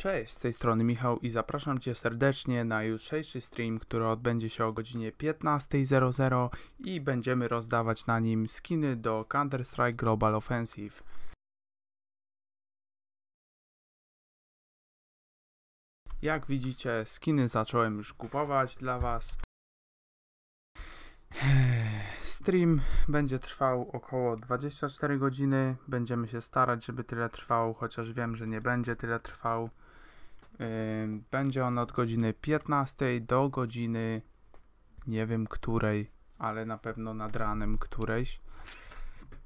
Cześć, z tej strony Michał i zapraszam Cię serdecznie na jutrzejszy stream, który odbędzie się o godzinie 15.00 i będziemy rozdawać na nim skiny do Counter-Strike Global Offensive. Jak widzicie, skiny zacząłem już kupować dla Was. Stream będzie trwał około 24 godziny. Będziemy się starać, żeby tyle trwał, chociaż wiem, że nie będzie tyle trwał. Będzie on od godziny 15 do godziny nie wiem której, ale na pewno nad ranem którejś.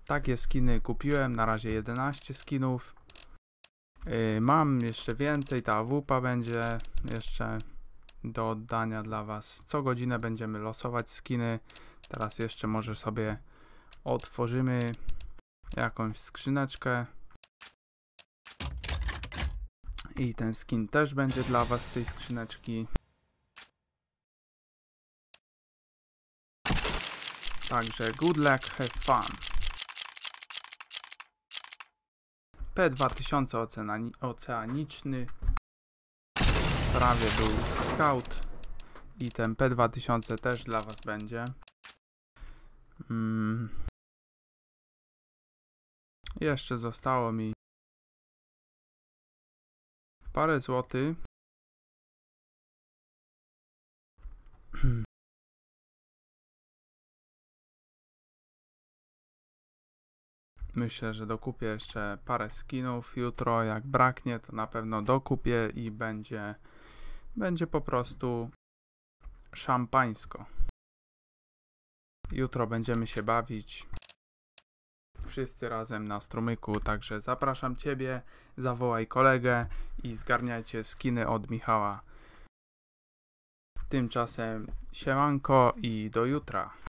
Takie skiny kupiłem, na razie 11 skinów. Mam jeszcze więcej, ta wupa będzie jeszcze do oddania dla Was. Co godzinę będziemy losować skiny. Teraz jeszcze może sobie otworzymy jakąś skrzyneczkę. I ten skin też będzie dla Was z tej skrzyneczki. Także good luck, have fun. P2000 oceani oceaniczny. Prawie był scout. I ten P2000 też dla Was będzie. Mm. Jeszcze zostało mi parę złotych. Myślę, że dokupię jeszcze parę skinów jutro. Jak braknie, to na pewno dokupię i będzie, będzie po prostu szampańsko. Jutro będziemy się bawić wszyscy razem na strumyku, także zapraszam Ciebie, zawołaj kolegę i zgarniajcie skiny od Michała. Tymczasem siemanko i do jutra.